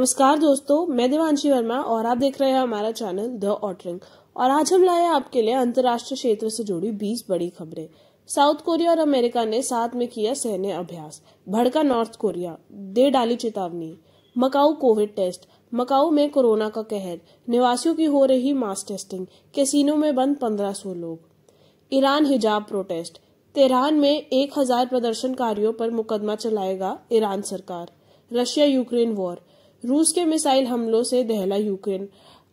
नमस्कार दोस्तों मैं देवांशी वर्मा और आप देख रहे हैं हमारा चैनल द ऑटरिंग और आज हम लाए आपके लिए अंतर्राष्ट्रीय क्षेत्र से जुड़ी बीस बड़ी खबरें साउथ कोरिया और अमेरिका ने साथ में किया सैन्य अभ्यास भड़का नॉर्थ कोरिया दे डाली चेतावनी मकाऊ कोविड टेस्ट मकाऊ में कोरोना का कहर निवासियों की हो रही मास टेस्टिंग कैसीनो में बंद पंद्रह सौ लोग ईरान हिजाब प्रोटेस्ट तेहरान में एक हजार प्रदर्शनकारियों पर मुकदमा चलाएगा ईरान सरकार रशिया यूक्रेन वॉर रूस के मिसाइल हमलों से दहला यूक्रेन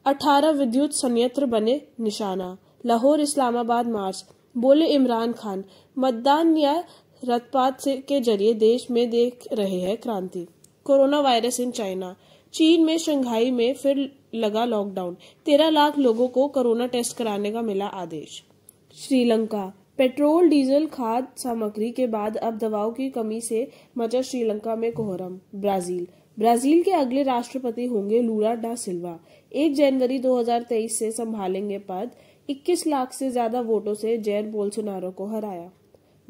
18 विद्युत संयंत्र बने निशाना लाहौर इस्लामाबाद मार्च बोले इमरान खान मतदान या से के जरिए देश में देख रहे हैं क्रांति कोरोना वायरस इन चाइना चीन में शंघाई में फिर लगा लॉकडाउन तेरह लाख लोगों को कोरोना टेस्ट कराने का मिला आदेश श्रीलंका पेट्रोल डीजल खाद सामग्री के बाद अब दवाओं की कमी से मचा श्रीलंका में कोहरम ब्राजील ब्राजील के अगले राष्ट्रपति होंगे लूरा डा सिल्वा एक जनवरी 2023 से संभालेंगे पद 21 लाख से ज्यादा वोटों से जैर बोल्सोनारो को हराया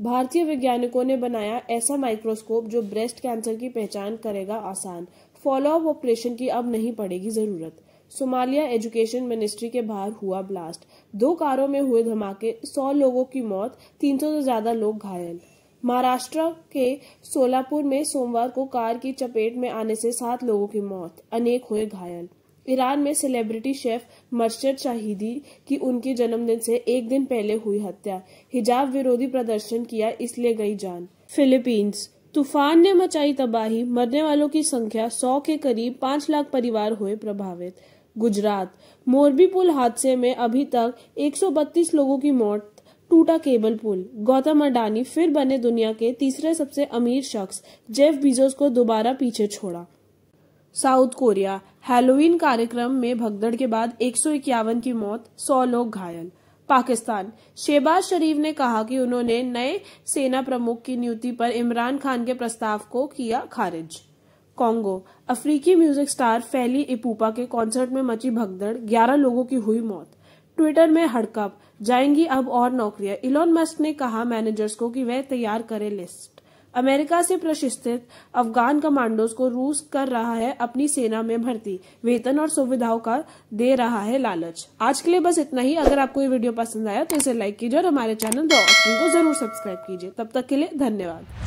भारतीय वैज्ञानिकों ने बनाया ऐसा माइक्रोस्कोप जो ब्रेस्ट कैंसर की पहचान करेगा आसान फॉलो अप ऑपरेशन की अब नहीं पड़ेगी जरूरत सोमालिया एजुकेशन मिनिस्ट्री के बाहर हुआ ब्लास्ट दो कारों में हुए धमाके सौ लोगों की मौत सौ से ज्यादा लोग घायल महाराष्ट्र के सोलापुर में सोमवार को कार की चपेट में आने से सात लोगों की मौत अनेक हुए घायल ईरान में सेलिब्रिटी शेफ मर्शद शाहिदी की उनके जन्मदिन से एक दिन पहले हुई हत्या हिजाब विरोधी प्रदर्शन किया इसलिए गई जान फिलीपींस तूफान ने मचाई तबाही मरने वालों की संख्या सौ के करीब पांच लाख परिवार हुए प्रभावित गुजरात मोरबी पुल हादसे में अभी तक 132 लोगों की मौत टूटा केबल पुल गौतम अडानी फिर बने दुनिया के तीसरे सबसे अमीर शख्स जेफ बीजोस को दोबारा पीछे छोड़ा साउथ कोरिया हैलोवीन कार्यक्रम में भगदड़ के बाद एक की मौत 100 लोग घायल पाकिस्तान शहबाज शरीफ ने कहा कि उन्होंने नए सेना प्रमुख की नियुक्ति पर इमरान खान के प्रस्ताव को किया खारिज कांगो अफ्रीकी म्यूजिक स्टार फैली इपूपा के कॉन्सर्ट में मची भगदड़ 11 लोगों की हुई मौत ट्विटर में हड़कप जाएंगी अब और नौकरियां इलोन मस्क ने कहा मैनेजर्स को कि वह तैयार करें लिस्ट अमेरिका से प्रशिक्षित अफगान कमांडोज को रूस कर रहा है अपनी सेना में भर्ती वेतन और सुविधाओं का दे रहा है लालच आज के लिए बस इतना ही अगर आपको ये वीडियो पसंद आया तो इसे लाइक कीजिए और हमारे चैनल को जरूर सब्सक्राइब कीजिए तब तक के लिए धन्यवाद